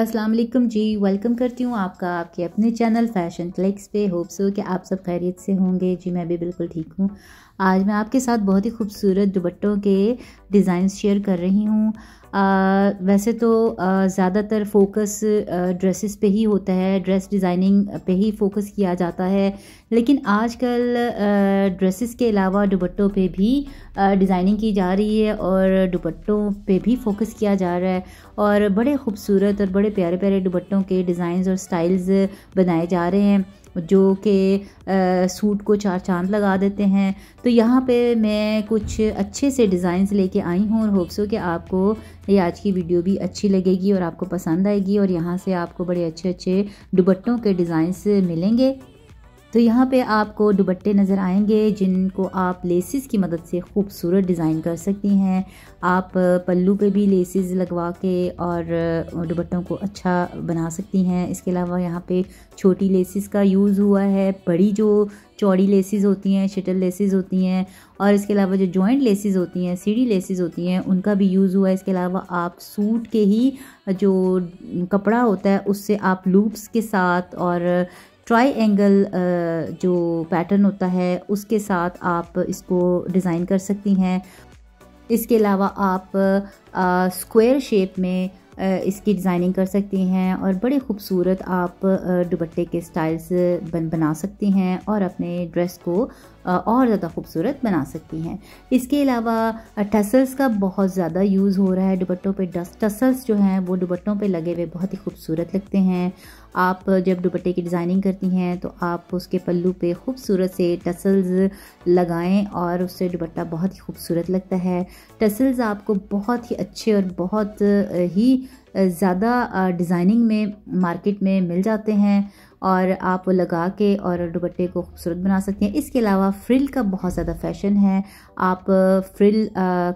अस्सलाम वालेकुम जी वेलकम करती हूँ आपका आपके अपने चैनल फैशन क्लिक्स पे होप सो कि आप सब खैरियत से होंगे जी मैं भी बिल्कुल ठीक हूँ आज मैं आपके साथ बहुत ही खूबसूरत दुबट्टों के डिज़ाइन शेयर कर रही हूँ वैसे तो ज़्यादातर फोकस ड्रेसेस पे ही होता है ड्रेस डिज़ाइनिंग पे ही फोकस किया जाता है लेकिन आजकल ड्रेसेस के अलावा दुबट्टों पे भी डिज़ाइनिंग की जा रही है और दुबट्टों पे भी फोकस किया जा रहा है और बड़े खूबसूरत और बड़े प्यारे प्यारे दुबट्टों के डिज़ाइन और स्टाइल्स बनाए जा रहे हैं जो कि सूट को चार चांद लगा देते हैं तो यहाँ पे मैं कुछ अच्छे से डिज़ाइंस लेके आई हूँ और होप्सो कि आपको ये आज की वीडियो भी अच्छी लगेगी और आपको पसंद आएगी और यहाँ से आपको बड़े अच्छे अच्छे दुबट्टों के डिज़ाइंस मिलेंगे तो यहाँ पे आपको दुबट्टे नज़र आएंगे जिनको आप लेसिस की मदद से खूबसूरत डिज़ाइन कर सकती हैं आप पल्लू पे भी लेसिस लगवा के और दुबट्टों को अच्छा बना सकती हैं इसके अलावा यहाँ पे छोटी लेसिस का यूज़ हुआ है बड़ी जो चौड़ी लेसिस होती हैं शटल लेसिस होती हैं और इसके अलावा जो जॉइंट लेसिस होती हैं सीढ़ी लेसिस होती हैं उनका भी यूज़ हुआ है इसके अलावा आप सूट के ही जो कपड़ा होता है उससे आप लूप्स के साथ और ट्राई एंगल uh, जो पैटर्न होता है उसके साथ आप इसको डिज़ाइन कर सकती हैं इसके अलावा आप स्क्वायर uh, शेप में uh, इसकी डिज़ाइनिंग कर सकती हैं और बड़े खूबसूरत आप दुपट्टे के स्टाइल्स बन बना सकती हैं और अपने ड्रेस को और ज़्यादा खूबसूरत बना सकती हैं इसके अलावा टसल्स का बहुत ज़्यादा यूज़ हो रहा है दुपट्टों पे टसल्स जो हैं वो दुपट्टों पे लगे हुए बहुत ही खूबसूरत लगते हैं आप जब दुपट्टे की डिज़ाइनिंग करती हैं तो आप उसके पल्लू पे खूबसूरत से टसल्स लगाएं और उससे दुपट्टा बहुत ही खूबसूरत लगता है टसल्स आपको बहुत ही अच्छे और बहुत ही ज़्यादा डिज़ाइनिंग में मार्केट में मिल जाते हैं और आप वो लगा के और दुपट्टे को खूबसूरत बना सकते हैं इसके अलावा फ्रिल का बहुत ज़्यादा फैशन है आप फ्रिल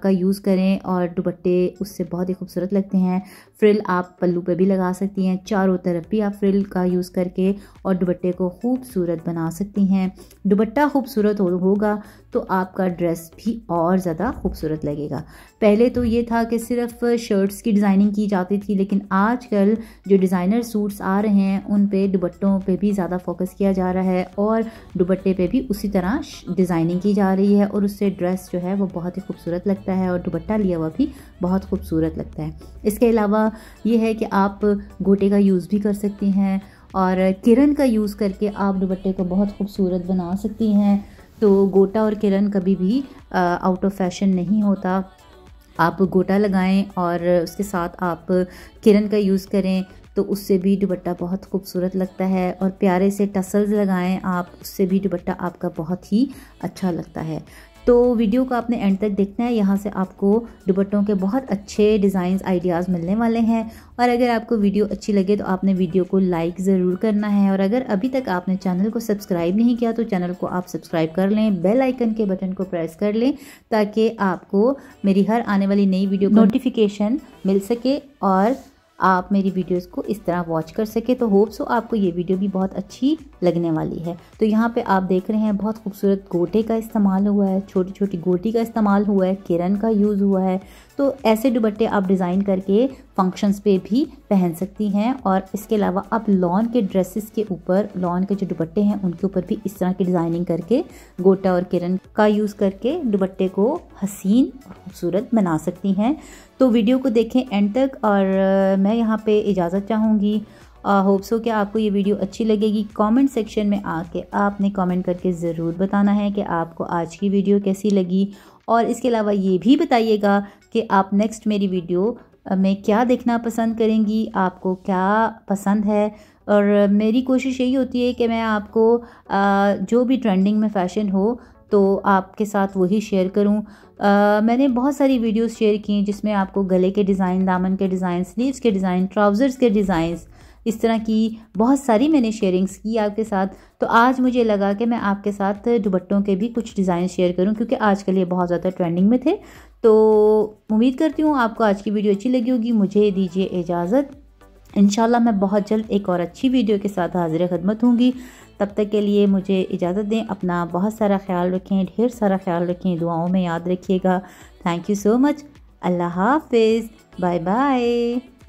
का यूज़ करें और दुपट्टे उससे बहुत ही खूबसूरत लगते हैं फ्रिल आप पल्लू पे भी लगा सकती हैं चारों तरफ भी आप फ्रिल का यूज़ करके और दुपट्टे को खूबसूरत बना सकती हैं दुपट्टा खूबसूरत हो, होगा तो आपका ड्रेस भी और ज़्यादा खूबसूरत लगेगा पहले तो ये था कि सिर्फ शर्ट्स की डिज़ाइनिंग की जाती थी थी लेकिन आजकल जो डिज़ाइनर सूट्स आ रहे हैं उन पे दुबट्टों पे भी ज़्यादा फोकस किया जा रहा है और दुबट्टे पे भी उसी तरह डिज़ाइनिंग की जा रही है और उससे ड्रेस जो है वो बहुत ही खूबसूरत लगता है और दुबट्टा लिया हुआ भी बहुत खूबसूरत लगता है इसके अलावा ये है कि आप गोटे का यूज़ भी कर सकती हैं और किरण का यूज़ करके आप दुबट्टे को बहुत खूबसूरत बना सकती हैं तो गोटा और किरण कभी भी आउट ऑफ फैशन नहीं होता आप गोटा लगाएं और उसके साथ आप किरण का यूज़ करें तो उससे भी दुपट्टा बहुत खूबसूरत लगता है और प्यारे से टसल्स लगाएं आप उससे भी दुपट्टा आपका बहुत ही अच्छा लगता है तो वीडियो को आपने एंड तक देखना है यहाँ से आपको दुपट्टों के बहुत अच्छे डिज़ाइंस आइडियाज़ मिलने वाले हैं और अगर आपको वीडियो अच्छी लगे तो आपने वीडियो को लाइक ज़रूर करना है और अगर अभी तक आपने चैनल को सब्सक्राइब नहीं किया तो चैनल को आप सब्सक्राइब कर लें बेल आइकन के बटन को प्रेस कर लें ताकि आपको मेरी हर आने वाली नई वीडियो नोटिफिकेशन मिल सके और आप मेरी वीडियोस को इस तरह वॉच कर सके तो होप सो आपको ये वीडियो भी बहुत अच्छी लगने वाली है तो यहाँ पे आप देख रहे हैं बहुत खूबसूरत गोटे का इस्तेमाल हुआ है छोटी छोटी गोटी का इस्तेमाल हुआ है किरण का यूज़ हुआ है तो ऐसे दुबट्टे आप डिज़ाइन करके फंक्शंस पे भी पहन सकती हैं और इसके अलावा आप लॉन के ड्रेसेस के ऊपर लॉन के जो दुबट्टे हैं उनके ऊपर भी इस तरह की डिज़ाइनिंग करके गोटा और किरण का यूज़ करके दुबट्टे को हसीन और खूबसूरत बना सकती हैं तो वीडियो को देखें एंड तक और मैं यहाँ पर इजाज़त चाहूँगी होप्स हो कि आपको ये वीडियो अच्छी लगेगी कमेंट सेक्शन में आके आपने कमेंट करके ज़रूर बताना है कि आपको आज की वीडियो कैसी लगी और इसके अलावा ये भी बताइएगा कि आप नेक्स्ट मेरी वीडियो में क्या देखना पसंद करेंगी आपको क्या पसंद है और मेरी कोशिश यही होती है कि मैं आपको जो भी ट्रेंडिंग में फ़ैशन हो तो आपके साथ वही शेयर करूं आ, मैंने बहुत सारी वीडियोस शेयर की जिसमें आपको गले के डिज़ाइन दामन के डिज़ाइन स्लीव्स के डिज़ाइन ट्राउज़र्स के डिज़ाइंस इस तरह की बहुत सारी मैंने शेयरिंग्स की आपके साथ तो आज मुझे लगा कि मैं आपके साथ दुबट्टों के भी कुछ डिज़ाइन शेयर करूं क्योंकि आजकल ये बहुत ज़्यादा ट्रेंडिंग में थे तो उम्मीद करती हूँ आपको आज की वीडियो अच्छी लगी होगी मुझे दीजिए इजाज़त इन मैं बहुत जल्द एक और अच्छी वीडियो के साथ हाजिर खदमत होंगी तब तक के लिए मुझे इजाज़त दें अपना बहुत सारा ख्याल रखें ढेर सारा ख्याल रखें दुआओं में याद रखिएगा थैंक यू सो मच अल्लाह हाफिज़ बाय बाय